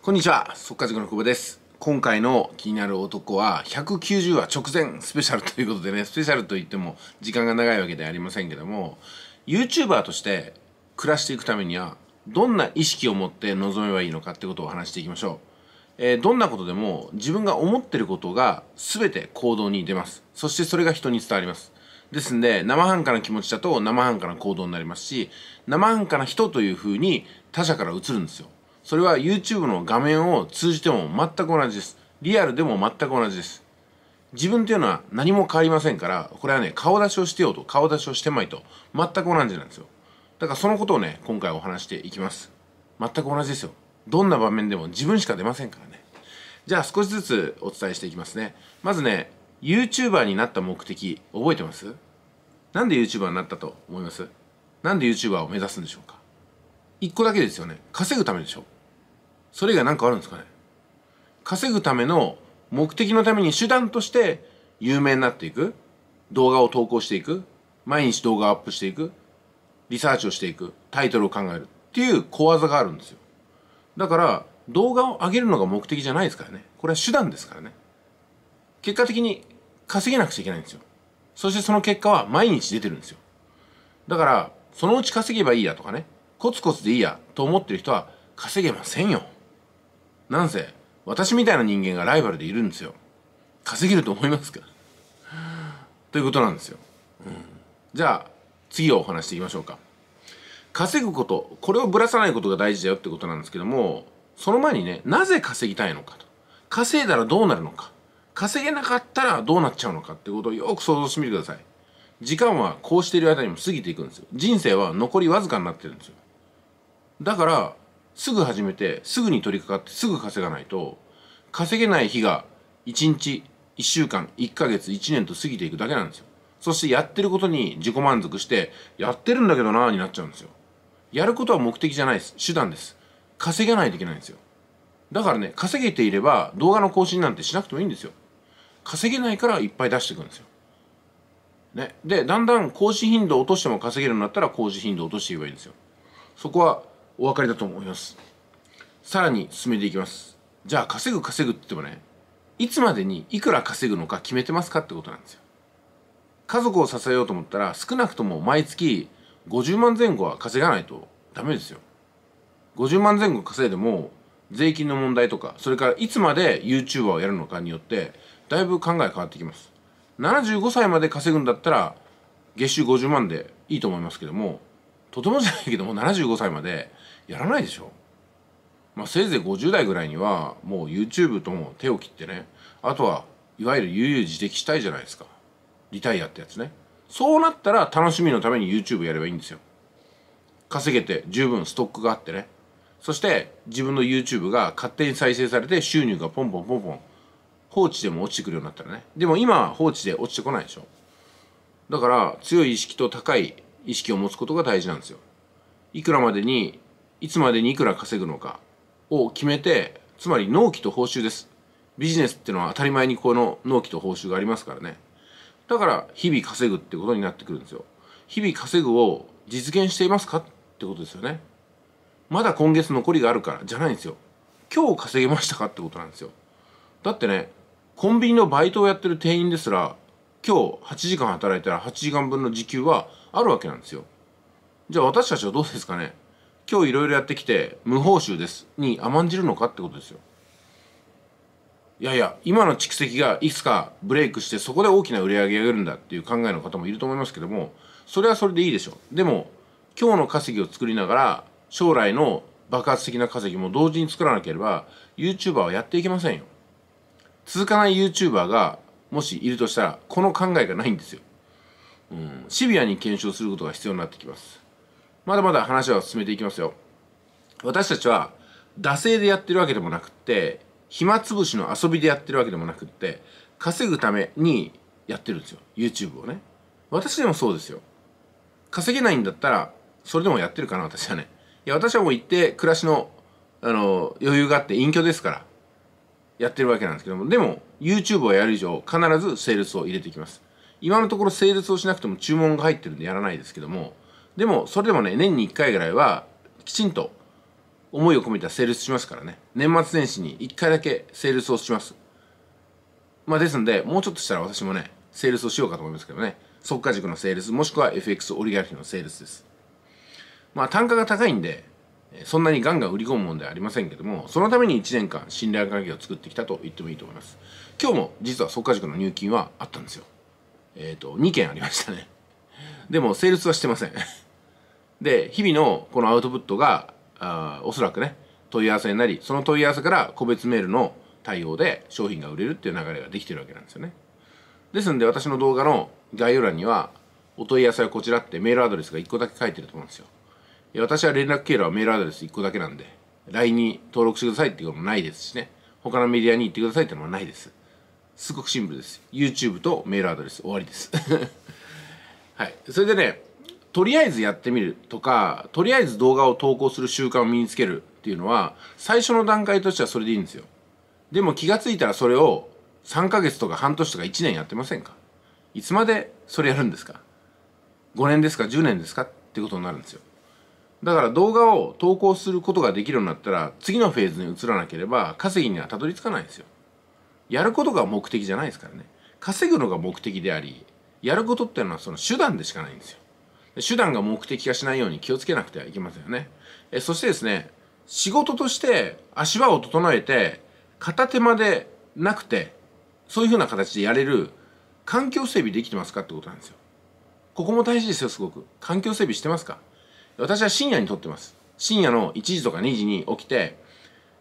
こんにちは、速稼塾の久保です。今回の気になる男は190話直前スペシャルということでね、スペシャルといっても時間が長いわけではありませんけども、YouTuber として暮らしていくためには、どんな意識を持って臨めばいいのかってことを話していきましょう。えー、どんなことでも自分が思ってることが全て行動に出ます。そしてそれが人に伝わります。ですんで、生半可な気持ちだと生半可な行動になりますし、生半可な人という風に他者から映るんですよ。それは YouTube の画面を通じても全く同じです。リアルでも全く同じです。自分っていうのは何も変わりませんから、これはね、顔出しをしてようと、顔出しをしてまいと、全く同じなんですよ。だからそのことをね、今回お話していきます。全く同じですよ。どんな場面でも自分しか出ませんからね。じゃあ少しずつお伝えしていきますね。まずね、YouTuber になった目的、覚えてますなんで YouTuber になったと思いますなんで YouTuber を目指すんでしょうか一個だけですよね。稼ぐためでしょそれ以外何かあるんですかね稼ぐための目的のために手段として有名になっていく動画を投稿していく毎日動画をアップしていくリサーチをしていくタイトルを考えるっていう小技があるんですよだから動画を上げるのが目的じゃないですからねこれは手段ですからね結果的に稼げなくちゃいけないんですよそしてその結果は毎日出てるんですよだからそのうち稼げばいいやとかねコツコツでいいやと思ってる人は稼げませんよなんせ私みたいな人間がライバルでいるんですよ稼げると思いますかということなんですよ、うん、じゃあ次をお話していきましょうか稼ぐことこれをぶらさないことが大事だよってことなんですけどもその前にねなぜ稼ぎたいのかと稼いだらどうなるのか稼げなかったらどうなっちゃうのかってことをよく想像してみてください時間はこうしている間にも過ぎていくんですよ人生は残りわずかになってるんですよだからすぐ始めてすぐに取り掛かってすぐ稼がないと稼げない日が1日1週間1ヶ月1年と過ぎていくだけなんですよそしてやってることに自己満足してやってるんだけどなーになっちゃうんですよやることは目的じゃないです手段です稼げないといけないんですよだからね稼げていれば動画の更新なんてしなくてもいいんですよ稼げないからいっぱい出していくんですよね、でだんだん更新頻度を落としても稼げるんだったら更新頻度を落としていけばいいんですよそこはお分かりだと思いますさらに進めていきますじゃあ稼ぐ稼ぐって言ってもねいつまでにいくら稼ぐのか決めてますかってことなんですよ家族を支えようと思ったら少なくとも毎月50万前後は稼がないとダメですよ50万前後稼いでも税金の問題とかそれからいつまで YouTuber をやるのかによってだいぶ考え変わってきます75歳まで稼ぐんだったら月収50万でいいと思いますけどもとてもじゃないけども75歳までやらないでしょ。まあ、せいぜい50代ぐらいにはもう YouTube とも手を切ってねあとはいわゆる悠々自適したいじゃないですかリタイアってやつねそうなったら楽しみのために YouTube やればいいんですよ稼げて十分ストックがあってねそして自分の YouTube が勝手に再生されて収入がポンポンポンポン放置でも落ちてくるようになったらねでも今放置で落ちてこないでしょだから強い意識と高い意識を持つことが大事なんですよいくらまでにいつまでにいくら稼ぐのかを決めてつまり納期と報酬ですビジネスっていうのは当たり前にこの納期と報酬がありますからねだから日々稼ぐってことになってくるんですよ日々稼ぐを実現していますかってことですよねまだ今月残りがあるからじゃないんですよ今日稼げましたかってことなんですよだってねコンビニのバイトをやってる店員ですら今日8時間働いたら8時間分の時給はあるわけなんですよじゃあ私たちはどうですかね今日いろいろやってきて無報酬ですに甘んじるのかってことですよいやいや今の蓄積がいつかブレイクしてそこで大きな売り上げを上げるんだっていう考えの方もいると思いますけどもそれはそれでいいでしょうでも今日の稼ぎを作りながら将来の爆発的な稼ぎも同時に作らなければ YouTuber はやっていけませんよ続かない YouTuber がもしいるとしたらこの考えがないんですよ、うん、シビアに検証することが必要になってきますまだまだ話は進めていきますよ。私たちは、惰性でやってるわけでもなくって、暇つぶしの遊びでやってるわけでもなくって、稼ぐためにやってるんですよ。YouTube をね。私でもそうですよ。稼げないんだったら、それでもやってるかな、私はね。いや、私はもう行って暮らしの、あの、余裕があって隠居ですから、やってるわけなんですけども、でも、YouTube をやる以上、必ずセールスを入れていきます。今のところセールスをしなくても注文が入ってるんでやらないですけども、でもそれでもね年に1回ぐらいはきちんと思いを込めたセールスしますからね年末年始に1回だけセールスをしますまあですのでもうちょっとしたら私もねセールスをしようかと思いますけどね速稼塾のセールスもしくは FX オリガルヒのセールスですまあ単価が高いんでそんなにガンガン売り込むもんではありませんけどもそのために1年間信頼関係を作ってきたと言ってもいいと思います今日も実は速稼塾の入金はあったんですよえっ、ー、と2件ありましたねでもセールスはしてませんで、日々のこのアウトプットが、あおそらくね、問い合わせになり、その問い合わせから個別メールの対応で商品が売れるっていう流れができてるわけなんですよね。ですんで私の動画の概要欄には、お問い合わせはこちらってメールアドレスが1個だけ書いてると思うんですよ。私は連絡経路はメールアドレス1個だけなんで、LINE に登録してくださいっていうこともないですしね、他のメディアに行ってくださいっていうのもないです。すごくシンプルです。YouTube とメールアドレス終わりです。はい。それでね、とりあえずやってみるとかとりあえず動画を投稿する習慣を身につけるっていうのは最初の段階としてはそれでいいんですよでも気が付いたらそれを3ヶ月とか半年とか1年やってませんかいつまでそれやるんですか5年ですか10年ですかってことになるんですよだから動画を投稿することができるようになったら次のフェーズに移らなければ稼ぎにはたどり着かないんですよやることが目的じゃないですからね稼ぐのが目的でありやることっていうのはその手段でしかないんですよ手段が目的化しないように気をつけなくてはいけませんよね。えそしてですね、仕事として足場を整えて、片手間でなくて、そういうふうな形でやれる環境整備できてますかってことなんですよ。ここも大事ですよ、すごく。環境整備してますか私は深夜に撮ってます。深夜の1時とか2時に起きて、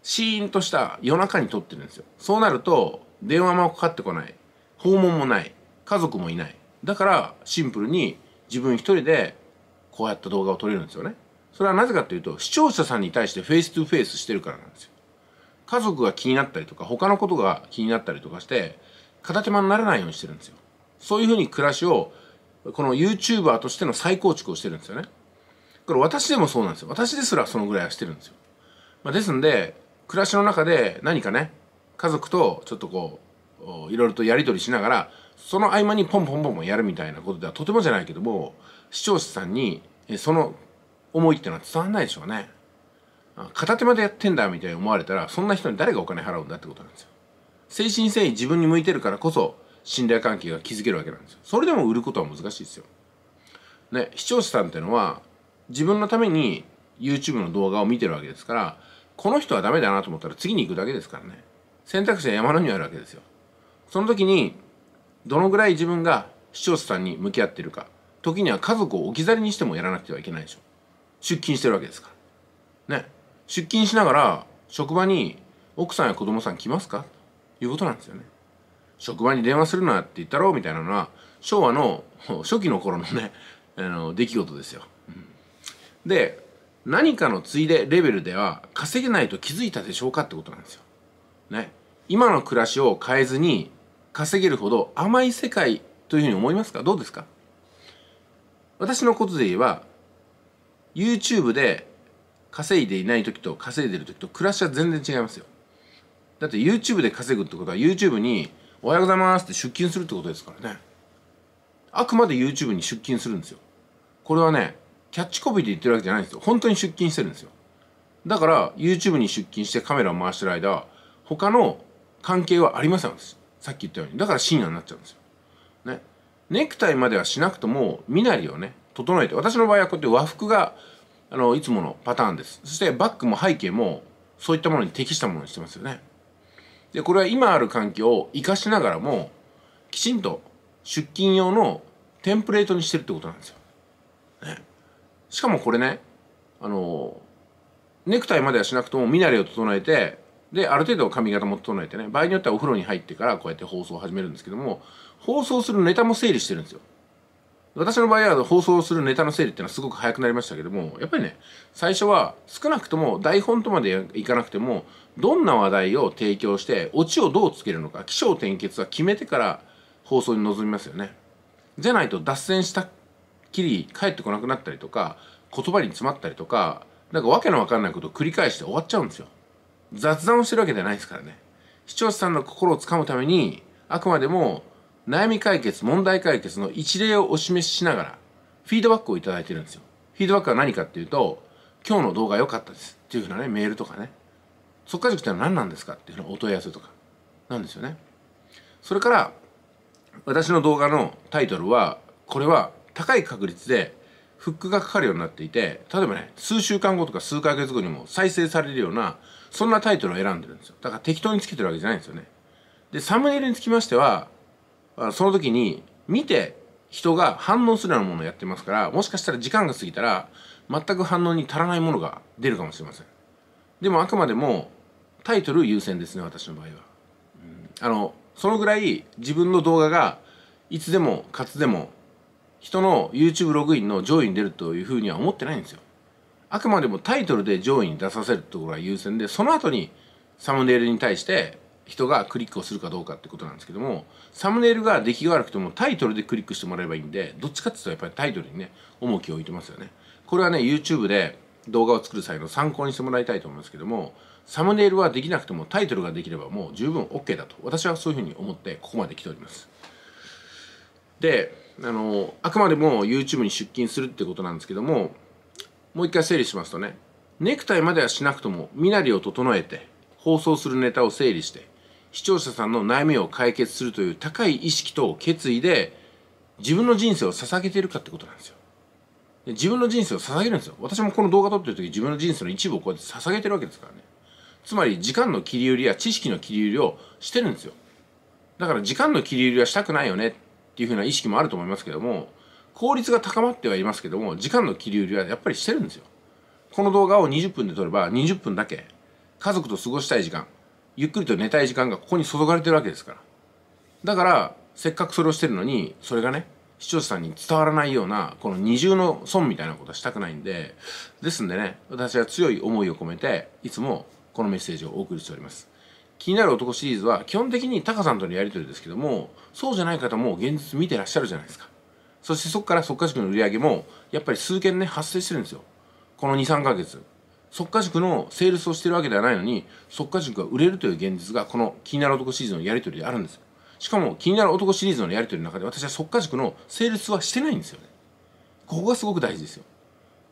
シーンとした夜中に撮ってるんですよ。そうなると、電話もかかってこない。訪問もない。家族もいない。だから、シンプルに自分一人でこうやった動画を撮れるんですよね。それはなぜかというと、視聴者さんに対してフェイストゥフェイスしてるからなんですよ。家族が気になったりとか、他のことが気になったりとかして、片手間にならないようにしてるんですよ。そういうふうに暮らしを、この YouTuber としての再構築をしてるんですよね。これ私でもそうなんですよ。私ですらそのぐらいはしてるんですよ。まあ、ですんで、暮らしの中で何かね、家族とちょっとこう、いろいろとやり取りしながら、その合間にポンポンポンポンやるみたいなことではとてもじゃないけども視聴者さんにその思いっていうのは伝わんないでしょうね片手までやってんだみたいに思われたらそんな人に誰がお金払うんだってことなんですよ誠心誠意自分に向いてるからこそ信頼関係が築けるわけなんですよそれでも売ることは難しいですよね視聴者さんっていうのは自分のために YouTube の動画を見てるわけですからこの人はダメだなと思ったら次に行くだけですからね選択肢は山のにあるわけですよその時にどのぐらい自分が視聴者さんに向き合ってるか時には家族を置き去りにしてもやらなくてはいけないでしょ出勤してるわけですからね出勤しながら職場に奥さんや子供さん来ますかということなんですよね職場に電話するなって言ったろうみたいなのは昭和の初期の頃のねあの出来事ですよ、うん、で何かのついでレベルでは稼げないと気づいたでしょうかってことなんですよね今の暮らしを変えずに稼げるほど甘い世界というふうに思いますかどうですか私のことで言えば YouTube で稼いでいない時と稼いでる時と暮らしは全然違いますよだって YouTube で稼ぐってことは YouTube に「おはようございます」って出勤するってことですからねあくまで YouTube に出勤するんですよこれはねキャッチコピーで言ってるわけじゃないんですよ本当に出勤してるんですよだから YouTube に出勤してカメラを回してる間他の関係はありませんさっき言ったようにだから深夜になっちゃうんですよ。ね、ネクタイまではしなくとも身なりをね整えて私の場合はこうやって和服があのいつものパターンですそしてバッグも背景もそういったものに適したものにしてますよねでこれは今ある環境を生かしながらもきちんと出勤用のテンプレートにしてるってことなんですよ、ね、しかもこれねあのネクタイまではしなくとも身なりを整えてである程度髪型も整えてね場合によってはお風呂に入ってからこうやって放送を始めるんですけども放送するネタも整理してるんですよ私の場合は放送するネタの整理っていうのはすごく早くなりましたけどもやっぱりね最初は少なくとも台本とまでいかなくてもどんな話題を提供してオチをどうつけるのか起承転結は決めてから放送に臨みますよねじゃないと脱線したっきり帰ってこなくなったりとか言葉に詰まったりとか何かわけのわかんないことを繰り返して終わっちゃうんですよ雑談をしてるわけじゃないですからね視聴者さんの心をつかむためにあくまでも悩み解決問題解決の一例をお示ししながらフィードバックを頂いてるんですよフィードバックは何かっていうと今日の動画良かったですっていうふうなねメールとかね即稼塾ってのは何なんですかっていうふうなお問い合わせとかなんですよねそれから私の動画のタイトルはこれは高い確率でフックがかかるようになっていて例えばね数週間後とか数ヶ月後にも再生されるようなそんなタイトルを選んでるんですよだから適当につけてるわけじゃないんですよねでサムネイルにつきましてはその時に見て人が反応するようなものをやってますからもしかしたら時間が過ぎたら全く反応に足らないものが出るかもしれませんでもあくまでもタイトル優先ですね私の場合は、うん、あのそのぐらい自分の動画がいつでもかつでも人の YouTube ログインの上位に出るというふうには思ってないんですよ。あくまでもタイトルで上位に出させるところが優先で、その後にサムネイルに対して人がクリックをするかどうかってことなんですけども、サムネイルが出来が悪くてもタイトルでクリックしてもらえばいいんで、どっちかっていうとやっぱりタイトルにね、重きを置いてますよね。これはね、YouTube で動画を作る際の参考にしてもらいたいと思いますけども、サムネイルはできなくてもタイトルができればもう十分 OK だと、私はそういうふうに思ってここまで来ております。で、あのあくまでも YouTube に出勤するってことなんですけどももう一回整理しますとねネクタイまではしなくとも身なりを整えて放送するネタを整理して視聴者さんの悩みを解決するという高い意識と決意で自分の人生を捧げているかってことなんですよで自分の人生を捧げるんですよ私もこの動画撮ってる時自分の人生の一部をこうやって捧げてるわけですからねつまり時間の切り売りや知識の切り売りをしてるんですよだから時間の切り売りはしたくないよねっていうふうな意識もあると思いますけども効率が高まってはいますけども時間の切り売りはやっぱりしてるんですよこの動画を20分で撮れば20分だけ家族と過ごしたい時間ゆっくりと寝たい時間がここに注がれてるわけですからだからせっかくそれをしてるのにそれがね視聴者さんに伝わらないようなこの二重の損みたいなことはしたくないんでですんでね私は強い思いを込めていつもこのメッセージをお送りしております気になる男シリーズは基本的にタカさんとのやり取りですけどもそうじゃない方も現実見てらっしゃるじゃないですかそしてそこから即価塾の売り上げもやっぱり数件ね発生してるんですよこの23ヶ月即価塾のセールスをしてるわけではないのに即価塾が売れるという現実がこの気になる男シリーズのやり取りであるんですよしかも気になる男シリーズのやり取りの中で私は即価塾のセールスはしてないんですよねここがすごく大事ですよ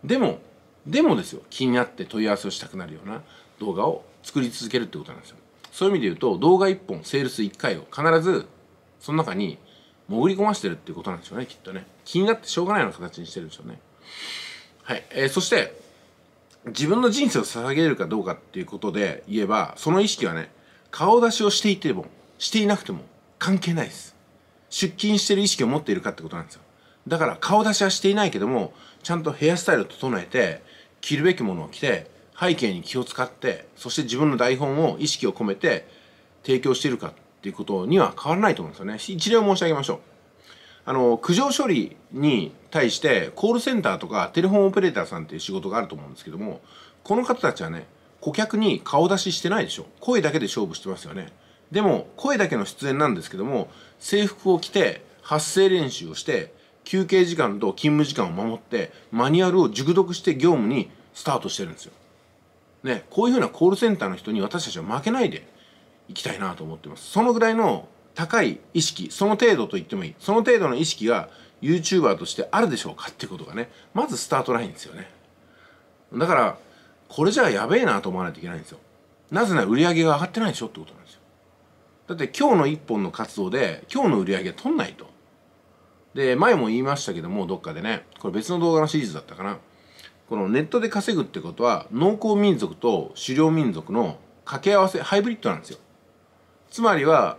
でもでもですよ気になって問い合わせをしたくなるような動画を作り続けるってことなんですよそういう意味で言うと動画1本セールス1回を必ずその中に潜り込ましてるっていうことなんでしょうねきっとね気になってしょうがないような形にしてるんでしょうねはい、えー、そして自分の人生を捧げるかどうかっていうことで言えばその意識はね顔出しをしていてもしていなくても関係ないです出勤してる意識を持っているかってことなんですよだから顔出しはしていないけどもちゃんとヘアスタイルを整えて着るべきものを着て背景に気を使ってそして自分の台本を意識を込めて提供しているかっていうことには変わらないと思うんですよね一例を申し上げましょうあの苦情処理に対してコールセンターとかテレフォンオペレーターさんっていう仕事があると思うんですけどもこの方たちはね顧客に顔出ししてないでしょ声だけで勝負してますよねでも声だけの出演なんですけども制服を着て発声練習をして休憩時間と勤務時間を守ってマニュアルを熟読して業務にスタートしてるんですよね、こういうふうなコールセンターの人に私たちは負けないでいきたいなと思ってます。そのぐらいの高い意識、その程度と言ってもいい。その程度の意識が YouTuber としてあるでしょうかってことがね、まずスタートラインですよね。だから、これじゃあやべえなと思わないといけないんですよ。なぜなら売り上げが上がってないでしょってことなんですよ。だって今日の一本の活動で、今日の売り上げは取んないと。で、前も言いましたけども、どっかでね、これ別の動画のシリーズだったかな。このネットで稼ぐってことは農耕民族と狩猟民族の掛け合わせハイブリッドなんですよつまりは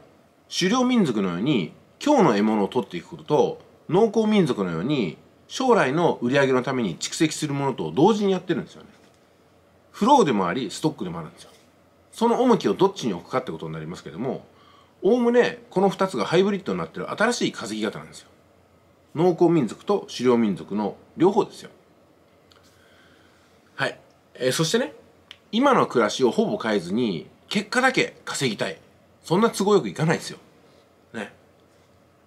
狩猟民族のように今日の獲物を取っていくことと農耕民族のように将来の売り上げのために蓄積するものと同時にやってるんですよねフローでもありストックでもあるんですよその重きをどっちに置くかってことになりますけどもおおむねこの2つがハイブリッドになってる新しい稼ぎ方なんですよ農耕民族と狩猟民族の両方ですよえー、そしてね、今の暮らしをほぼ変えずに、結果だけ稼ぎたい。そんな都合よくいかないですよ。ね。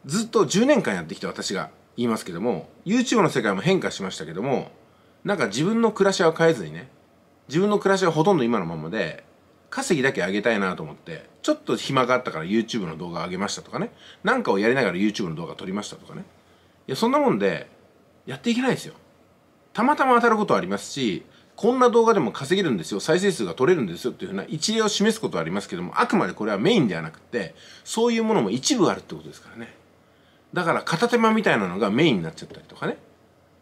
ずっと10年間やってきた私が言いますけども、YouTube の世界も変化しましたけども、なんか自分の暮らしは変えずにね、自分の暮らしはほとんど今のままで、稼ぎだけ上げたいなと思って、ちょっと暇があったから YouTube の動画上げましたとかね、なんかをやりながら YouTube の動画撮りましたとかね。いや、そんなもんで、やっていけないですよ。たまたま当たることはありますし、こんな動画でも稼げるんですよ、再生数が取れるんですよっていうふうな一例を示すことはありますけども、あくまでこれはメインではなくて、そういうものも一部あるってことですからね。だから片手間みたいなのがメインになっちゃったりとかね。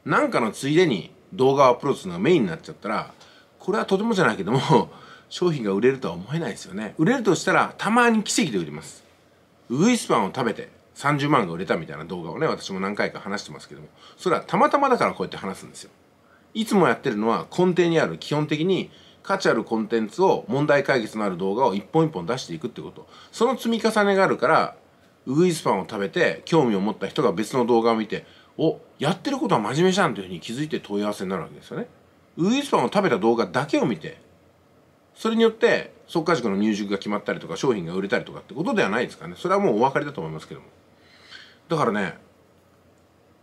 なんかのついでに動画をアップロードするのがメインになっちゃったら、これはとてもじゃないけども、商品が売れるとは思えないですよね。売れるとしたら、たまに奇跡で売ります。ウグイスパンを食べて30万が売れたみたいな動画をね、私も何回か話してますけども、それはたまたまだからこうやって話すんですよ。いつもやってるのは根底にある基本的に価値あるコンテンツを問題解決のある動画を一本一本出していくってことその積み重ねがあるからウグイスパンを食べて興味を持った人が別の動画を見ておやってることは真面目じゃんというふうに気づいて問い合わせになるわけですよねウグイスパンを食べた動画だけを見てそれによって即化塾の入塾が決まったりとか商品が売れたりとかってことではないですかねそれはもうお分かりだと思いますけどもだからね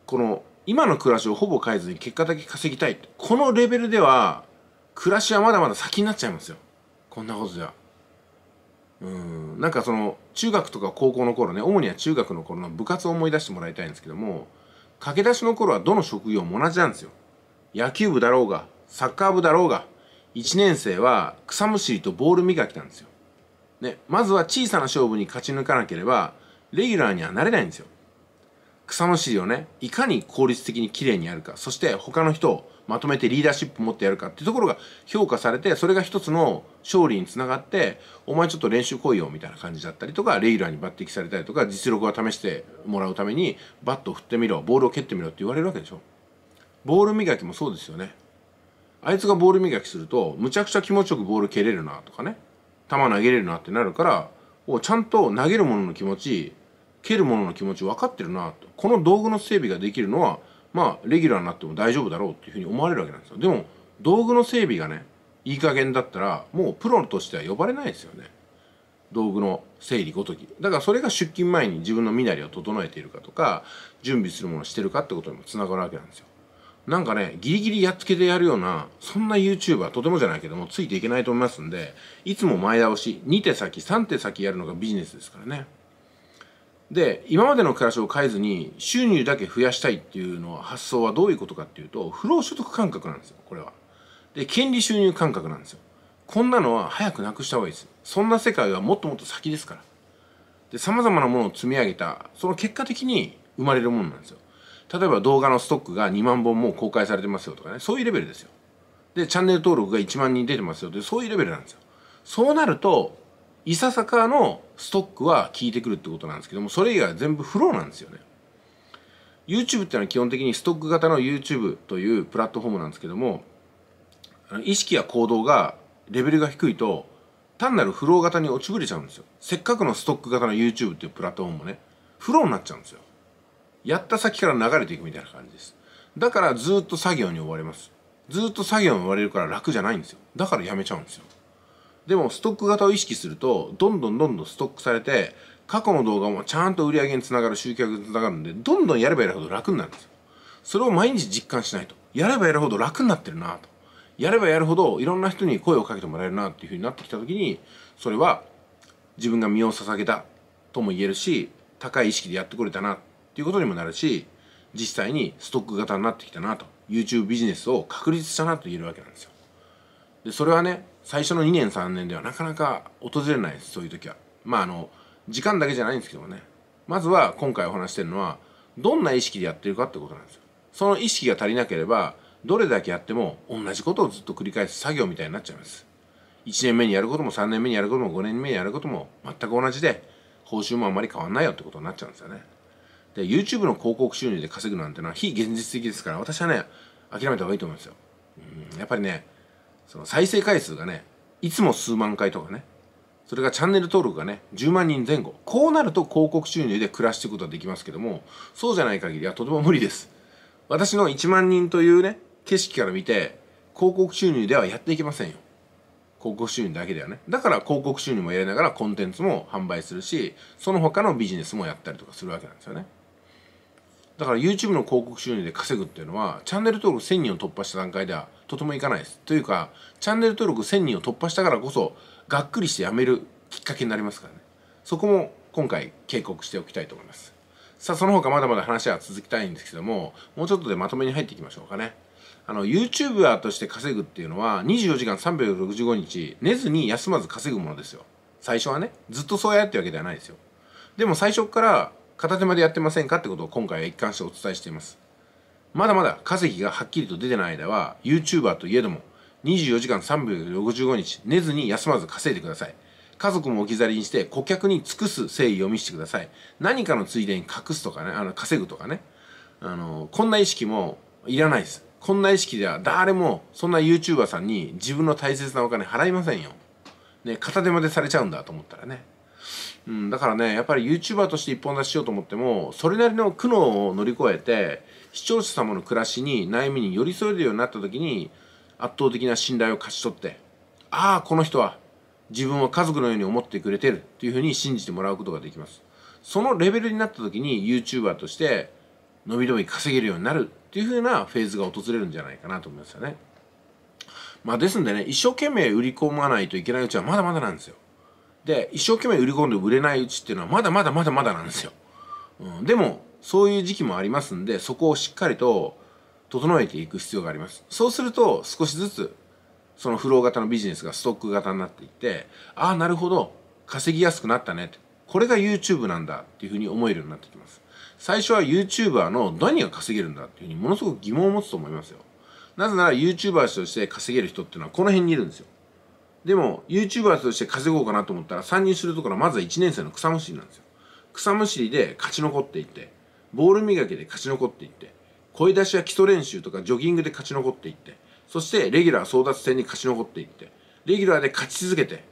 この今の暮らしをほぼ変えずに結果だけ稼ぎたいこのレベルでは暮らしはまだまだ先になっちゃいますよこんなことじゃうんなんかその中学とか高校の頃ね主には中学の頃の部活を思い出してもらいたいんですけども駆け出しの頃はどの職業も同じなんですよ野球部だろうがサッカー部だろうが1年生は草むしりとボール磨きなんですよ、ね、まずは小さな勝負に勝ち抜かなければレギュラーにはなれないんですよ草むしりをね、いかに効率的にきれいにやるか、そして他の人をまとめてリーダーシップ持ってやるかっていうところが評価されて、それが一つの勝利につながって、お前ちょっと練習来いよみたいな感じだったりとか、レギュラーに抜擢されたりとか、実力を試してもらうために、バットを振ってみろ、ボールを蹴ってみろって言われるわけでしょ。ボール磨きもそうですよね。あいつがボール磨きすると、むちゃくちゃ気持ちよくボール蹴れるなとかね、球投げれるなってなるから、ちゃんと投げるものの気持ち、蹴る者の気持ち分かってるなとこの道具の整備ができるのはまあレギュラーになっても大丈夫だろうっていうふうに思われるわけなんですよでも道具の整備がねいい加減だったらもうプロとしては呼ばれないですよね道具の整理ごときだからそれが出勤前に自分の身なりを整えているかとか準備するものをしてるかってことにもつながるわけなんですよなんかね、ギリギリやっつけてやるような、そんな YouTuber、とてもじゃないけども、ついていけないと思いますんで、いつも前倒し、2手先、3手先やるのがビジネスですからね。で今までの暮らしを変えずに収入だけ増やしたいっていうのは発想はどういうことかっていうと不労所得感覚なんですよこれは。で権利収入感覚なんですよ。こんなのは早くなくした方がいいです。そんな世界はもっともっと先ですから。で様々なものを積み上げたその結果的に生まれるものなんですよ。例えば動画のストックが2万本もう公開されてますよとかねそういうレベルですよ。でチャンネル登録が1万人出てますよってそういうレベルなんですよ。そうなるといささかのストックは効いてくるってことなんですけども、それ以外は全部フローなんですよね。YouTube っていうのは基本的にストック型の YouTube というプラットフォームなんですけども、意識や行動が、レベルが低いと、単なるフロー型に落ちぶれちゃうんですよ。せっかくのストック型の YouTube っていうプラットフォームもね、フローになっちゃうんですよ。やった先から流れていくみたいな感じです。だからずっと作業に追われます。ずっと作業に追われるから楽じゃないんですよ。だからやめちゃうんですよ。でもストック型を意識するとどんどんどんどんストックされて過去の動画もちゃんと売り上げにつながる集客につながるんでどんどんやればやるほど楽になるんですよそれを毎日実感しないとやればやるほど楽になってるなとやればやるほどいろんな人に声をかけてもらえるなっていうふうになってきたときにそれは自分が身を捧げたとも言えるし高い意識でやってこれたなっていうことにもなるし実際にストック型になってきたなと YouTube ビジネスを確立したなと言えるわけなんですよでそれはね最初の2年3年ではなかなか訪れないですそういう時はまああの時間だけじゃないんですけどもねまずは今回お話してるのはどんな意識でやってるかってことなんですよその意識が足りなければどれだけやっても同じことをずっと繰り返す作業みたいになっちゃいます1年目にやることも3年目にやることも5年目にやることも全く同じで報酬もあんまり変わんないよってことになっちゃうんですよねで YouTube の広告収入で稼ぐなんてのは非現実的ですから私はね諦めた方がいいと思うんですようんやっぱりねその再生回数がねいつも数万回とかねそれがチャンネル登録がね10万人前後こうなると広告収入で暮らしていくことはできますけどもそうじゃない限りはとても無理です私の1万人というね景色から見て広告収入ではやっていけませんよ広告収入だけではねだから広告収入もやりながらコンテンツも販売するしその他のビジネスもやったりとかするわけなんですよねだから YouTube の広告収入で稼ぐっていうのはチャンネル登録1000人を突破した段階ではとてもいかないですというかチャンネル登録1000人を突破したからこそがっくりしてやめるきっかけになりますからねそこも今回警告しておきたいと思いますさあその他まだまだ話は続きたいんですけどももうちょっとでまとめに入っていきましょうかねあの YouTuber として稼ぐっていうのは24時間365日寝ずに休まず稼ぐものですよ最初はねずっとそうやってわけではないですよでも最初から片手間でやってませんかってことを今回は一貫してお伝えしていますまだまだ稼ぎがはっきりと出てない間は YouTuber といえども24時間365日寝ずに休まず稼いでください家族も置き去りにして顧客に尽くす誠意を見せてください何かのついでに隠すとかねあの稼ぐとかねあのこんな意識もいらないですこんな意識では誰もそんな YouTuber さんに自分の大切なお金払いませんよね片手間でされちゃうんだと思ったらねうん、だからねやっぱり YouTuber として一本出ししようと思ってもそれなりの苦悩を乗り越えて視聴者様の暮らしに悩みに寄り添えるようになった時に圧倒的な信頼を勝ち取ってああこの人は自分は家族のように思ってくれてるっていうふうに信じてもらうことができますそのレベルになった時に YouTuber として伸び伸び稼げるようになるっていうふうなフェーズが訪れるんじゃないかなと思いますよねまあですんでね一生懸命売り込まないといけないうちはまだまだなんですよで一生懸命売り込んで売れないうちっていうのはまだまだまだまだなんですよ、うん、でもそういう時期もありますんでそこをしっかりと整えていく必要がありますそうすると少しずつそのフロー型のビジネスがストック型になっていってああなるほど稼ぎやすくなったねこれが YouTube なんだっていうふうに思えるようになってきます最初は YouTuber の何が稼げるんだっていうふうにものすごく疑問を持つと思いますよなぜなら YouTuber として稼げる人っていうのはこの辺にいるんですよでも YouTuber として稼ごうかなと思ったら参入するところはまずは1年生の草むしりなんですよ草むしりで勝ち残っていってボール磨きで勝ち残っていって声出しや基礎練習とかジョギングで勝ち残っていってそしてレギュラー争奪戦に勝ち残っていってレギュラーで勝ち続けて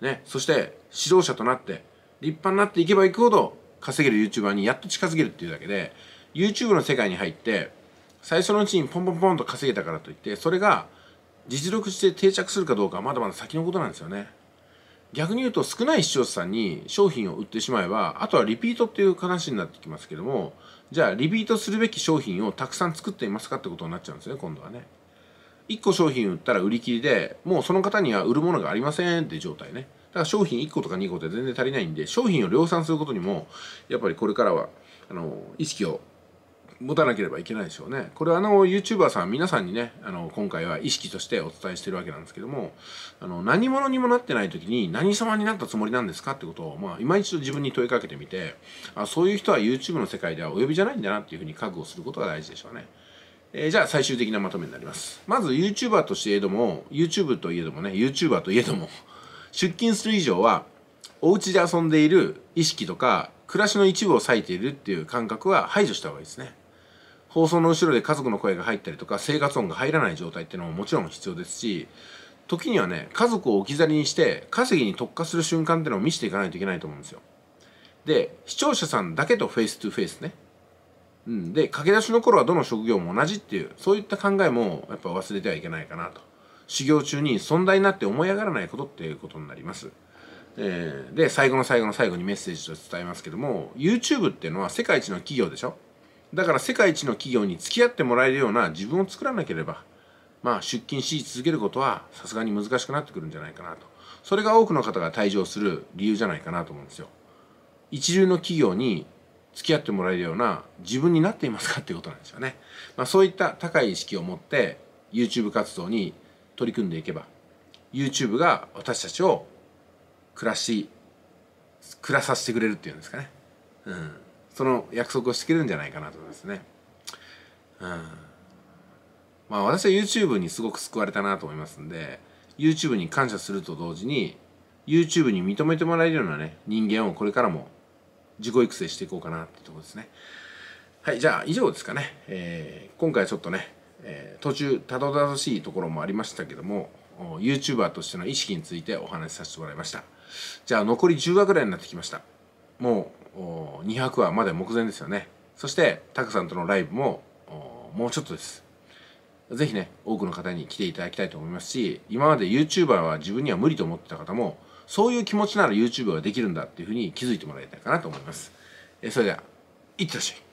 ねそして指導者となって立派になっていけばいくほど稼げる YouTuber にやっと近づけるっていうだけで YouTube の世界に入って最初のうちにポンポンポンと稼げたからといってそれが実力して定着するかどうかはまだまだ先のことなんですよね逆に言うと少ない視聴者さんに商品を売ってしまえばあとはリピートっていう話になってきますけどもじゃあリピートするべき商品をたくさん作っていますかってことになっちゃうんですね今度はね1個商品売ったら売り切りでもうその方には売るものがありませんっていう状態ねだから商品1個とか2個って全然足りないんで商品を量産することにもやっぱりこれからはあの意識を持たなければいけないでしょうねこれあの YouTuber さん皆さんにねあの今回は意識としてお伝えしてるわけなんですけどもあの何者にもなってない時に何様になったつもりなんですかってことを、まあ、今一度自分に問いかけてみてあそういう人は YouTube の世界ではお呼びじゃないんだなっていうふうに覚悟することが大事でしょうね。えー、じゃあ最終的なまとめになります。まず YouTuber としていえども、YouTube といえどもね、YouTuber といえども、出勤する以上は、お家で遊んでいる意識とか、暮らしの一部を割いているっていう感覚は排除した方がいいですね。放送の後ろで家族の声が入ったりとか生活音が入らない状態っていうのももちろん必要ですし時にはね家族を置き去りにして稼ぎに特化する瞬間っていうのを見せていかないといけないと思うんですよで視聴者さんだけとフェイス2フェイスねうん、で駆け出しの頃はどの職業も同じっていうそういった考えもやっぱ忘れてはいけないかなと修行中に存在になって思い上がらないことっていうことになります、えー、で最後の最後の最後にメッセージと伝えますけども YouTube っていうのは世界一の企業でしょだから世界一の企業に付き合ってもらえるような自分を作らなければ、まあ、出勤し続けることはさすがに難しくなってくるんじゃないかなと。それが多くの方が退場する理由じゃないかなと思うんですよ。一流の企業に付き合ってもらえるような自分になっていますかっていうことなんですよね。まあ、そういった高い意識を持って YouTube 活動に取り組んでいけば YouTube が私たちを暮らし暮らさせてくれるっていうんですかね。うんその約束をしてくれるんじゃないかなと思いますね。うん。まあ私は YouTube にすごく救われたなと思いますんで、YouTube に感謝すると同時に、YouTube に認めてもらえるようなね、人間をこれからも自己育成していこうかなってとこですね。はい、じゃあ以上ですかね。えー、今回ちょっとね、えー、途中たどたどしいところもありましたけども、YouTuber としての意識についてお話しさせてもらいました。じゃあ残り10話ぐらいになってきました。もう200話まで目前ですよねそしてたくさんとのライブももうちょっとですぜひね多くの方に来ていただきたいと思いますし今まで YouTuber は自分には無理と思ってた方もそういう気持ちなら YouTube はできるんだっていうふうに気づいてもらいたいかなと思いますえそれではいってらっしゃい